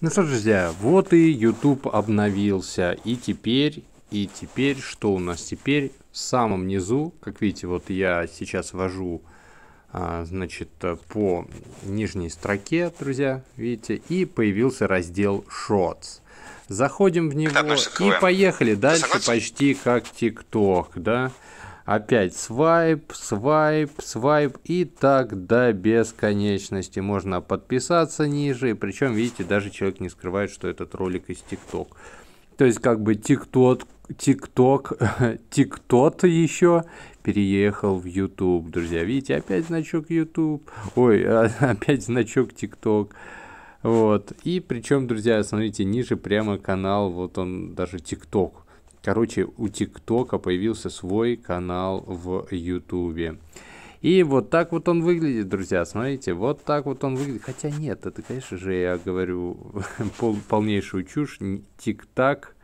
Ну что ж, друзья, вот и YouTube обновился. И теперь, и теперь, что у нас теперь? В самом низу, как видите, вот я сейчас вожу, а, значит, по нижней строке, друзья, видите, и появился раздел Shorts. Заходим в него и поехали дальше почти как TikTok, да? Опять свайп, свайп, свайп и так до бесконечности. Можно подписаться ниже. И причем, видите, даже человек не скрывает, что этот ролик из ТикТок. То есть, как бы ТикТок, ТикТок, ТикТот еще переехал в YouTube, друзья. Видите, опять значок YouTube. Ой, опять значок ТикТок. Вот. И причем, друзья, смотрите, ниже прямо канал, вот он даже ТикТок Короче, у ТикТока появился свой канал в Ютубе. И вот так вот он выглядит, друзья, смотрите, вот так вот он выглядит. Хотя нет, это, конечно же, я говорю пол, полнейшую чушь. Тик-так,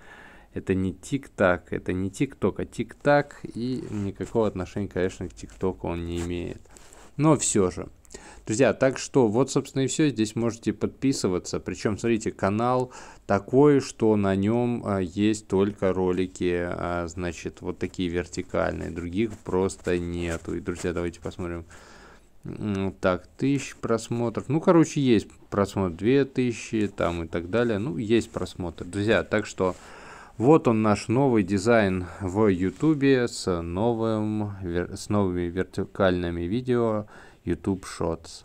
это не тик-так, это не тик-ток, а тик-так. И никакого отношения, конечно, к тик-току он не имеет. Но все же. Друзья, так что вот, собственно, и все. Здесь можете подписываться. Причем, смотрите, канал такой, что на нем а, есть только ролики, а значит, вот такие вертикальные. Других просто нету. И, друзья, давайте посмотрим. Так, тысяч просмотров. Ну, короче, есть просмотр 2000 там и так далее. Ну, есть просмотр. Друзья, так что вот он наш новый дизайн в YouTube с, новым, с новыми вертикальными видео YouTube Shorts